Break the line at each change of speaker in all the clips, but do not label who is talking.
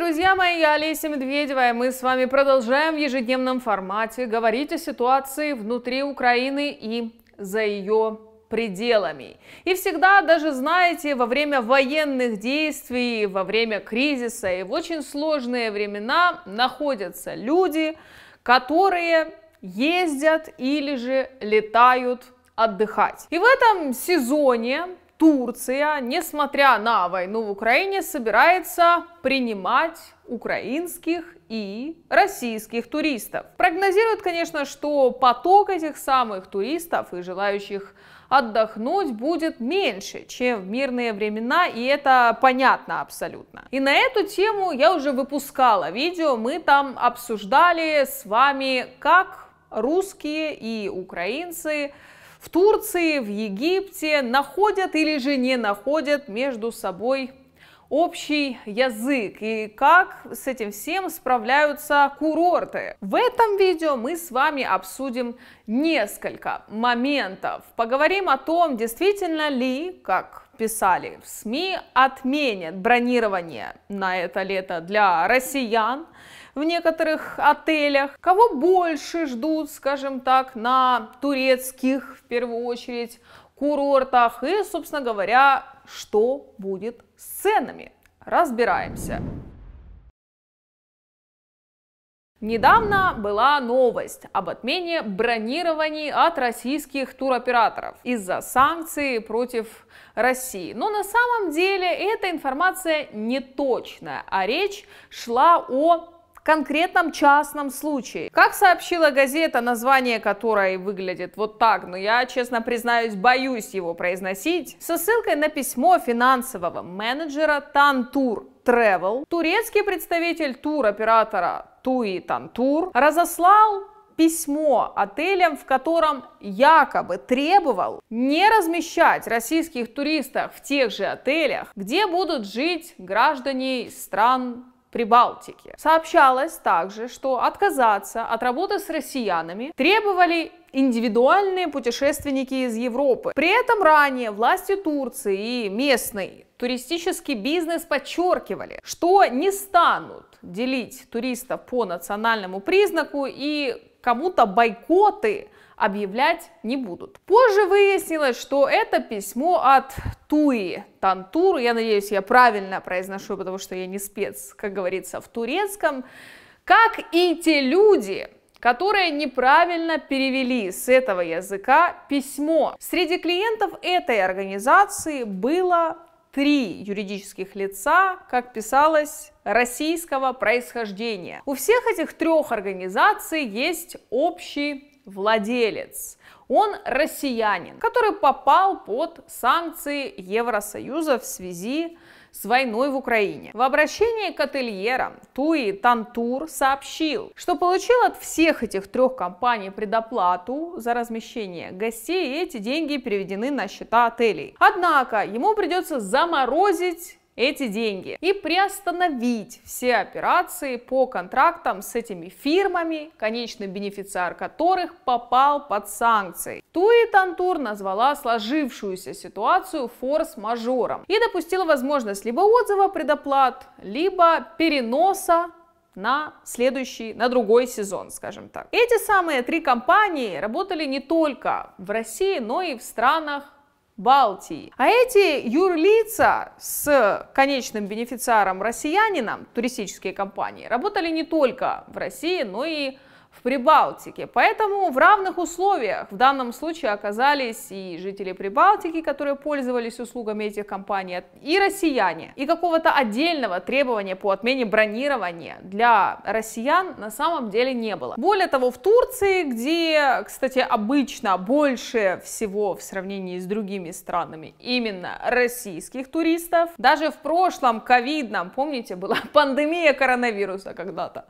друзья мои, я Олеся Медведева, и мы с вами продолжаем в ежедневном формате говорить о ситуации внутри Украины и за ее пределами. И всегда, даже знаете, во время военных действий, во время кризиса и в очень сложные времена находятся люди, которые ездят или же летают отдыхать. И в этом сезоне Турция, несмотря на войну в Украине, собирается принимать украинских и российских туристов. Прогнозируют, конечно, что поток этих самых туристов и желающих отдохнуть будет меньше, чем в мирные времена, и это понятно абсолютно. И на эту тему я уже выпускала видео, мы там обсуждали с вами, как русские и украинцы в Турции, в Египте находят или же не находят между собой общий язык и как с этим всем справляются курорты. В этом видео мы с вами обсудим несколько моментов. Поговорим о том, действительно ли, как писали в СМИ, отменят бронирование на это лето для россиян в некоторых отелях, кого больше ждут, скажем так, на турецких, в первую очередь, курортах и, собственно говоря, что будет с ценами. Разбираемся. Недавно была новость об отмене бронирований от российских туроператоров из-за санкций против России. Но на самом деле эта информация не точная, а речь шла о в конкретном частном случае. Как сообщила газета, название которой выглядит вот так, но ну, я, честно признаюсь, боюсь его произносить, со ссылкой на письмо финансового менеджера Тантур Travel, турецкий представитель туроператора Туи Тантур разослал письмо отелям, в котором якобы требовал не размещать российских туристов в тех же отелях, где будут жить граждане стран Прибалтики. Сообщалось также, что отказаться от работы с россиянами требовали индивидуальные путешественники из Европы. При этом ранее власти Турции и местный туристический бизнес подчеркивали, что не станут делить туристов по национальному признаку и кому-то бойкоты – объявлять не будут. Позже выяснилось, что это письмо от Туи Тантур, я надеюсь, я правильно произношу, потому что я не спец, как говорится, в турецком, как и те люди, которые неправильно перевели с этого языка письмо. Среди клиентов этой организации было три юридических лица, как писалось, российского происхождения. У всех этих трех организаций есть общий владелец. Он россиянин, который попал под санкции Евросоюза в связи с войной в Украине. В обращении к ательерам Туи Тантур сообщил, что получил от всех этих трех компаний предоплату за размещение гостей, и эти деньги переведены на счета отелей. Однако ему придется заморозить эти деньги и приостановить все операции по контрактам с этими фирмами, конечный бенефициар которых попал под санкции. Туи Тантур назвала сложившуюся ситуацию форс-мажором и допустила возможность либо отзыва предоплат, либо переноса на следующий, на другой сезон, скажем так. Эти самые три компании работали не только в России, но и в странах Балтии. А эти юрлица с конечным бенефициаром россиянином, туристические компании, работали не только в России, но и в в Прибалтике. Поэтому в равных условиях в данном случае оказались и жители Прибалтики, которые пользовались услугами этих компаний, и россияне. И какого-то отдельного требования по отмене бронирования для россиян на самом деле не было. Более того, в Турции, где, кстати, обычно больше всего в сравнении с другими странами именно российских туристов, даже в прошлом ковидном, помните, была пандемия коронавируса когда-то,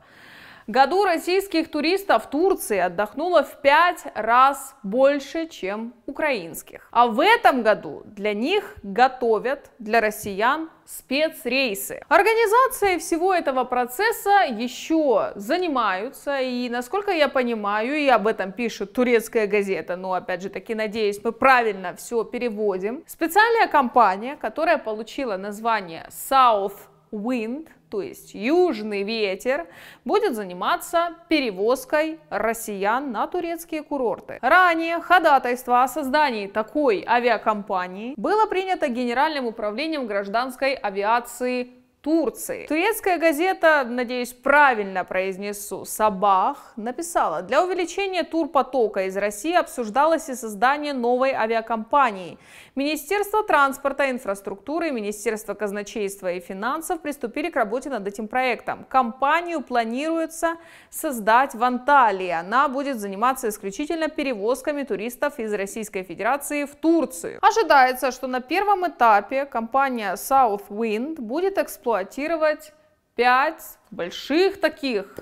году российских туристов в Турции отдохнуло в пять раз больше, чем украинских. А в этом году для них готовят, для россиян, спецрейсы. Организацией всего этого процесса еще занимаются, и, насколько я понимаю, и об этом пишет турецкая газета, но, опять же таки, надеюсь, мы правильно все переводим. Специальная компания, которая получила название South Wind – то есть южный ветер, будет заниматься перевозкой россиян на турецкие курорты. Ранее ходатайство о создании такой авиакомпании было принято Генеральным управлением гражданской авиации Турции. Турецкая газета, надеюсь, правильно произнесу, Сабах, написала, для увеличения турпотока из России обсуждалось и создание новой авиакомпании. Министерство транспорта, инфраструктуры, Министерство казначейства и финансов приступили к работе над этим проектом. Компанию планируется создать в Анталии. Она будет заниматься исключительно перевозками туристов из Российской Федерации в Турцию. Ожидается, что на первом этапе компания Southwind будет эксплуатировать эксплуатировать 5 больших таких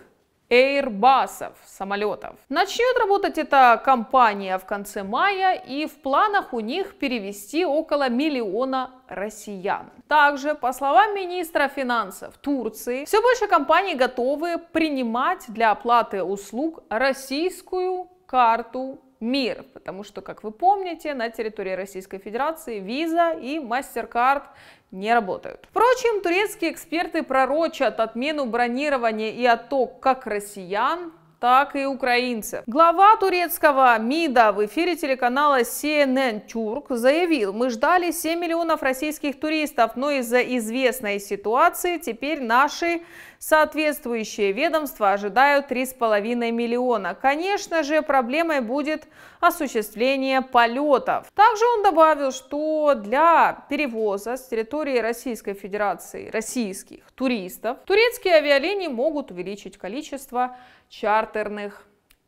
Airbus'ов, самолетов. Начнет работать эта компания в конце мая, и в планах у них перевести около миллиона россиян. Также, по словам министра финансов Турции, все больше компаний готовы принимать для оплаты услуг российскую карту мир, потому что, как вы помните, на территории Российской Федерации виза и MasterCard не работают. Впрочем, турецкие эксперты пророчат отмену бронирования и отток как россиян, так и украинцев. Глава турецкого МИДа в эфире телеканала CNN Turk заявил, мы ждали 7 миллионов российских туристов, но из-за известной ситуации теперь наши соответствующие ведомства ожидают 3,5 миллиона. Конечно же, проблемой будет осуществления полетов. Также он добавил, что для перевоза с территории Российской Федерации российских туристов турецкие авиалинии могут увеличить количество чартерных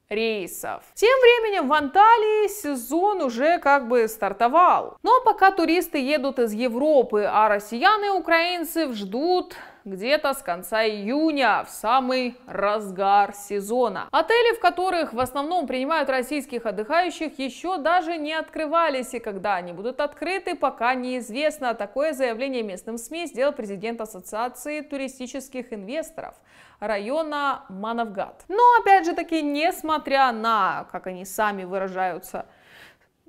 рейсов. Тем временем в Анталии сезон уже как бы стартовал. Но ну, а пока туристы едут из Европы, а россияне и украинцы ждут где-то с конца июня, в самый разгар сезона. Отели, в которых в основном принимают российских отдыхающих, еще даже не открывались, и когда они будут открыты, пока неизвестно. Такое заявление местным СМИ сделал президент Ассоциации туристических инвесторов района Мановгад. Но опять же таки, несмотря на, как они сами выражаются,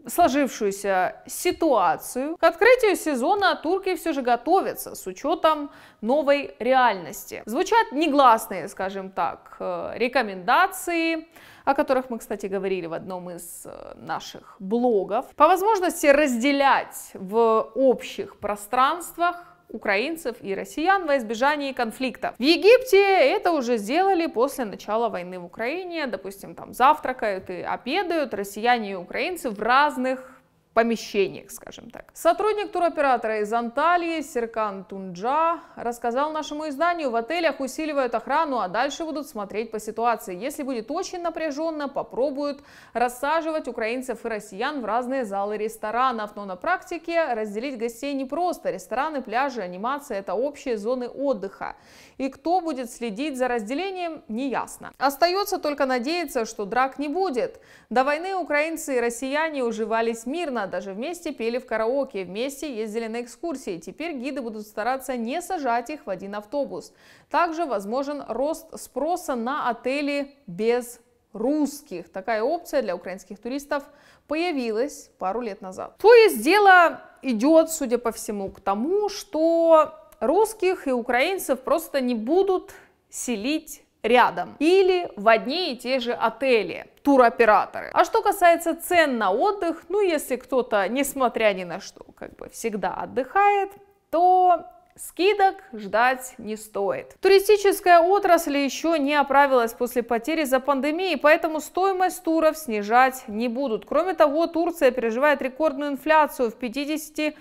сложившуюся ситуацию, к открытию сезона турки все же готовятся с учетом новой реальности. Звучат негласные, скажем так, э, рекомендации, о которых мы, кстати, говорили в одном из э, наших блогов. По возможности разделять в общих пространствах украинцев и россиян во избежании конфликтов. В Египте это уже сделали после начала войны в Украине, допустим, там завтракают и обедают россияне и украинцы в разных помещениях, скажем так. Сотрудник туроператора из Анталии Серкан Тунджа рассказал нашему изданию, в отелях усиливают охрану, а дальше будут смотреть по ситуации. Если будет очень напряженно, попробуют рассаживать украинцев и россиян в разные залы ресторанов. Но на практике разделить гостей непросто. Рестораны, пляжи, анимация – это общие зоны отдыха. И кто будет следить за разделением, неясно. Остается только надеяться, что драк не будет. До войны украинцы и россияне уживались мирно, сезона. Даже вместе пели в караоке, вместе ездили на экскурсии. Теперь гиды будут стараться не сажать их в один автобус. Также возможен рост спроса на отели без русских. Такая опция для украинских туристов появилась пару лет назад. То есть дело идет, судя по всему, к тому, что русских и украинцев просто не будут селить рядом или в одни и те же отели туроператоры. А что касается цен на отдых, ну если кто-то, несмотря ни на что, как бы всегда отдыхает, то Скидок ждать не стоит. Туристическая отрасль еще не оправилась после потери за пандемией, поэтому стоимость туров снижать не будут. Кроме того, Турция переживает рекордную инфляцию в 50%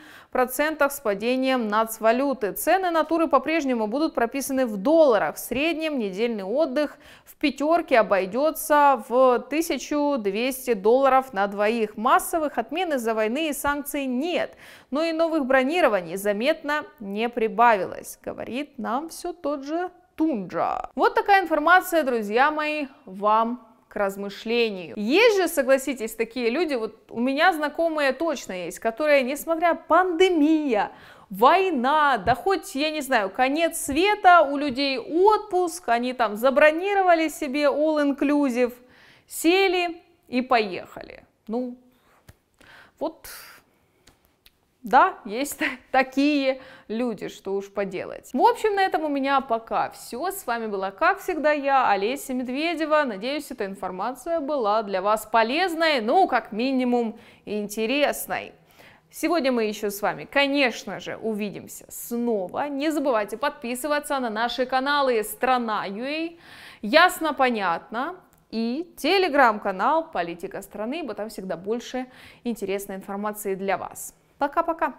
с падением нацвалюты. Цены на туры по-прежнему будут прописаны в долларах. В среднем недельный отдых в пятерке обойдется в 1200 долларов на двоих. Массовых отмен из-за войны и санкций нет, но и новых бронирований заметно не принимается прибавилось, говорит нам все тот же Тунджа. Вот такая информация, друзья мои, вам к размышлению. Есть же, согласитесь, такие люди, вот у меня знакомые точно есть, которые, несмотря пандемия, война, да хоть, я не знаю, конец света, у людей отпуск, они там забронировали себе all-inclusive, сели и поехали. Ну, вот да, есть такие люди, что уж поделать. В общем, на этом у меня пока все. С вами была, как всегда, я, Олеся Медведева. Надеюсь, эта информация была для вас полезной, ну, как минимум, интересной. Сегодня мы еще с вами, конечно же, увидимся снова. Не забывайте подписываться на наши каналы Страна UA, Ясно, понятно, и телеграм-канал Политика страны, бо там всегда больше интересной информации для вас. Пока-пока!